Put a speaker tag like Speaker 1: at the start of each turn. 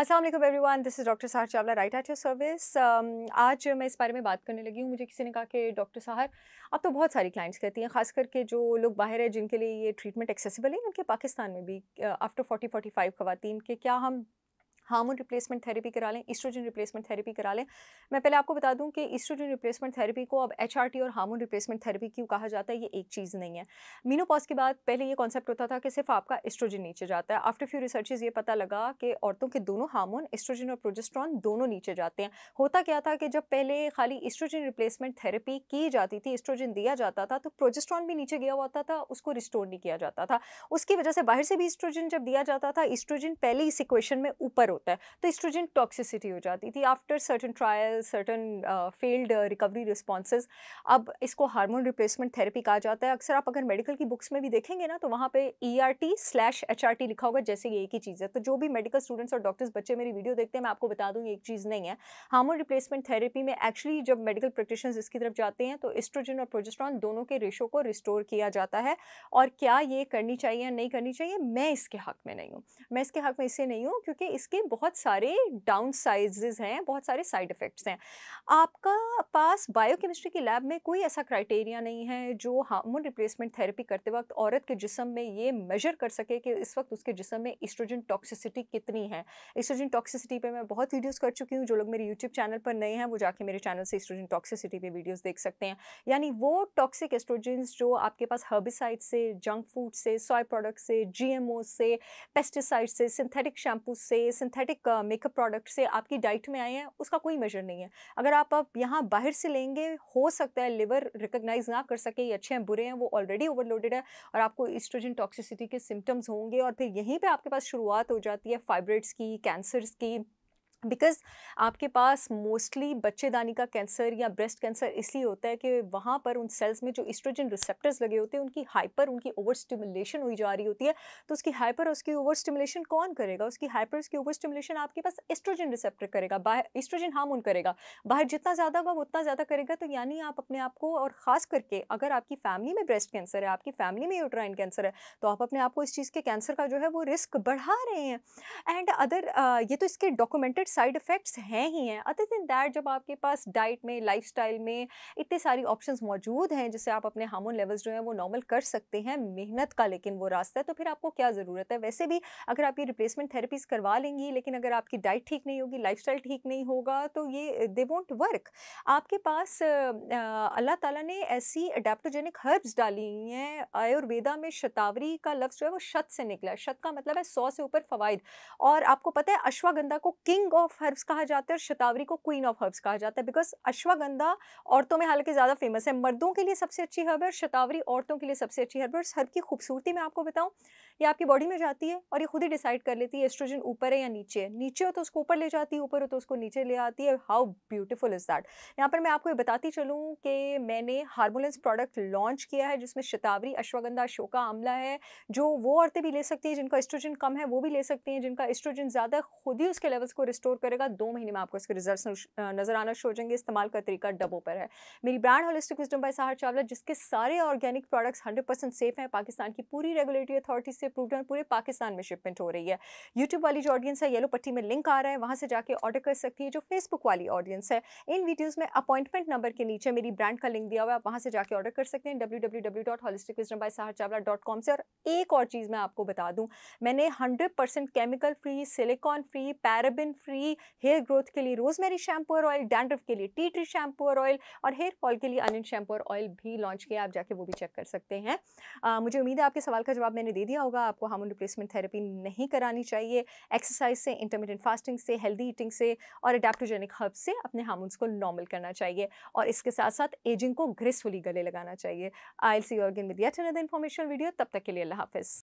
Speaker 1: असल every one this is doctor Sahar Chawla right at your service आज मैं इस बारे में बात करने लगी हूँ मुझे किसी ने कहा कि डॉक्टर साहर अब तो बहुत सारी क्लाइंट्स कहती हैं ख़ास करके जो लोग बाहर हैं जिनके लिए ये ट्रीटमेंट एक्सेसिबल है उनके पाकिस्तान में भी आफ्टर फोर्टी फोर्टी फाइव खातन के क्या हम हार्मोन रिप्लेसमेंट थेरेपी करा लें ईस्ट्रोजन रिप्लेसमेंट थेरेपी करा लें मैं पहले आपको बता दूं कि ईस्ट्रोजन रिप्लेसमेंट थेरेपी को अब एच और हार्मोन रिप्लेसमेंट थेरेपी क्यों कहा जाता है ये एक चीज़ नहीं है मीनोपॉज के बाद पहले ये कॉन्सेप्ट होता था कि सिर्फ आपका इस्ट्रोजन नीचे जाता है आफ्टर फ्यू रिसर्चेज ये पता लगा कि औरतों के दोनों हार्मोन इस्ट्रोजन और प्रोजेस्ट्रॉन दोनों नीचे जाते हैं होता क्या था कि जब पहले खाली इस्ट्रोजन रिप्लेसमेंट थेरेपी की जाती थी एस्ट्रोजन दिया जाता था तो प्रोजेस्ट्रॉन भी नीचे गया होता था उसको रिस्टोर नहीं किया जाता था उसकी वजह से बाहर से भी इस्ट्रोजन जब दिया जाता था एस्ट्रोजन पहले इस इक्वेशन में ऊपर होता है तो इस्ट्रोजन टॉक्सिसिटी हो जाती थी after certain trial certain failed recovery responses अब इसको हार्मोन रिप्लेसमेंट थेरेपी कहा जाता है अक्सर आप अगर मेडिकल की बुक्स में भी देखेंगे ना तो वहाँ पे E R T slash H R T लिखा होगा जैसे ये एक ही चीज़ है तो जो भी मेडिकल स्टूडेंट्स और डॉक्टर्स बच्चे मेरी वीडियो देखते हैं मैं आपको बता दूँ ये एक चीज़ नहीं है हार्मोन रिप्लेसमेंट थेरेपी में एक्चुअली जब मेडिकल प्रैक्टिशन इसकी तरफ जाते हैं तो इस्ट्रोजन और प्रोजेस्ट्रॉन दोनों के रेशो को रिस्टोर किया जाता है और क्या ये करनी चाहिए या नहीं करनी चाहिए मैं इसके हक में नहीं हूँ मैं इसके हक में इससे नहीं हूँ क्योंकि इसके बहुत सारे डाउन साइजेज हैं बहुत सारे साइड इफ़ेक्ट्स हैं आपका पास बायोकेमिस्ट्री की लैब में कोई ऐसा क्राइटेरिया नहीं है जो हार्मोन रिप्लेसमेंट थेरेपी करते वक्त औरत के जिसम में ये मेजर कर सके कि इस वक्त उसके जिसम में ईस्ट्रोजन टॉक्सिसिटी कितनी है इस्ट्रोजन टॉक्सिसिटी पर मैं बहुत वीडियोज़ कर चुकी हूँ जो लोग मेरे यूट्यूब चैनल पर नए हैं वो जाके मेरे चैनल से इस्ट्रोजन टॉक्सिसिटी पर वीडियोज़ देख सकते हैं यानी वो टॉक्सिक एस्ट्रोजेंस जो आपके पास हर्बिसाइड से जंक फूड से सॉय प्रोडक्ट से जी से पेस्टिसाइड से सिंथेटिक शैम्पू से सिंथेटिक सिंथेटिक मेकअप प्रोडक्ट से आपकी डाइट में आए हैं उसका कोई मेजर नहीं है अगर आप अब यहाँ बाहर से लेंगे हो सकता है लिवर रिकोगनाइज ना कर सके ये अच्छे हैं बुरे हैं वो ऑलरेडी ओवरलोडेड है और आपको ईस्ट्रोजन टॉक्सिसिटी के सिम्टम्स होंगे और फिर यहीं पर आपके पास शुरुआत हो जाती है फाइब्रेड्स की कैंसर्स की बिकॉज आपके पास मोस्टली बच्चेदानी का कैंसर या ब्रेस्ट कैंसर इसलिए होता है कि वहाँ पर उन सेल्स में जो इस्ट्रोजन रिसेप्टर्स लगे होते हैं उनकी हाइपर उनकी ओवर स्टिमुलेशन हुई जा रही होती है तो उसकी हाइपर उसकी ओवर स्टिमुलेशन कौन करेगा उसकी हाइपर उसकी ओवर स्टिमुलेशन आपके पास एस्ट्रोजन रिसेप्टर करेगा बाहर एस्ट्रोजन हार्मोन करेगा बाहर जितना ज़्यादा होगा उतना ज़्यादा करेगा तो यानी आप अपने आप को और ख़ास करके अगर आपकी फैमिली में ब्रेस्ट कैंसर है आपकी फैमिली में यूट्राइन कैंसर है तो आप अपने आप को इस चीज़ के कैंसर का जो है वो रिस्क बढ़ा रहे हैं एंड अदर ये तो इसके डॉक्यूमेंटेड साइड इफ़ेक्ट्स हैं ही हैं अदर दिन दैट जब आपके पास डाइट में लाइफ में इतने सारी ऑप्शन मौजूद हैं जिससे आप अपने हार्मोन लेवल्स जो हैं वो नॉर्मल कर सकते हैं मेहनत का लेकिन वो रास्ता है तो फिर आपको क्या ज़रूरत है वैसे भी अगर आप ये रिप्लेसमेंट थेरेपीज़ करवा लेंगी लेकिन अगर आपकी डाइट ठीक नहीं होगी लाइफ ठीक नहीं होगा तो ये दे वॉन्ट वर्क आपके पास अल्लाह ताला ने ऐसी अडेप्टोजेनिक हर्ब्स डाली हैं आयुर्वेदा में शतावरी का लफ्ज़ जो है वो शत से निकला है शत का मतलब है सौ से ऊपर फ़वाद और आपको पता है अश्वागंधा को किंग ऑफ हर्ब्स कहा जाता है और शतावरी को क्वीन ऑफ हर्ब्स कहा जाता है बिकॉज अश्वगंधा औरतों में हालांकि ज़्यादा फेमस है मर्दों के लिए सबसे अच्छी हर्ब है और शतावरी औरतों के लिए सबसे अच्छी हर्ब है और हर्ब की खूबसूरती मैं आपको बताऊँ ये आपकी बॉडी में जाती है और ये खुद ही डिसाइड कर लेती है एस्ट्रोजन ऊपर है या नीचे है नीचे हो तो उसको ऊपर ले जाती है ऊपर हो तो उसको नीचे ले आती है हाउ ब्यूटीफुल इज़ दैट यहाँ पर मैं आपको ये बताती चलूँ कि मैंने हार्मोलेंस प्रोडक्ट लॉन्च किया है जिसमें शतावरी अश्वगंधा अशोका आमला है जो वो औरतें भी ले सकती हैं जिनका एस्ट्रोजन कम है वो भी ले सकती हैं जिनका एस्ट्रोजन ज़्यादा खुद ही उसके लेवल्स को रिस्टोर करेगा दो महीने में आपको उसके रिजल्ट नज़र आना शुरू हो जाएंगे इस्तेमाल का तरीका डबों पर है मेरी brand holistic wisdom by Sahar Chawla जिसके सारे ऑर्गेनिक प्रोडक्ट्स हंड्रेड सेफ हैं पाकिस्तान की पूरी रेगुलेटरी अथॉरिटी से प्रूव है पूरे पाकिस्तान में शिपमेंट हो रही है यूट्यूब वाली जो ऑडियंस है येलो पट्टी में लिंक आ रहा है वहाँ से जाकर ऑर्डर कर सकती है जो फेसबुक वाली ऑडियंस है इन वीडियोज़ में अपॉइंटमेंट नंबर के नीचे मेरी ब्रांड का लिंक दिया हुआ है आप वहाँ से जाकर ऑर्डर कर सकते हैं डब्ल्यू चावला डॉट कॉम से और एक और चीज़ मैं आपको बता दूँ मैंने hundred percent chemical free silicone free paraben free hair growth के लिए रोजमेरी शैम्पू और ऑयल डैंड्रफ के लिए टी ट्री शैम्पू और ऑयल और हेयर फॉल के लिए अनियन शैम्पू और ऑयल भी लॉन्च किया आप जाके वो भी चेक कर सकते हैं आ, मुझे उम्मीद है आपके सवाल का जवाब मैंने दे दिया होगा अलावा आपको हार्मोन रिप्लेसमेंट थेरेपी नहीं करानी चाहिए एक्सरसाइज से इंटरमीडियंट फास्टिंग से हेल्दी ईटिंग से और अडेप्टोजेनिक हर्ब से अपने हार्मोन्स को नॉर्मल करना चाहिए और इसके साथ साथ एजिंग को ग्रेसफुली गले लगाना चाहिए आई सी ऑर्गन विद येट वीडियो तब तक के लिए अल्लाह हाफिज़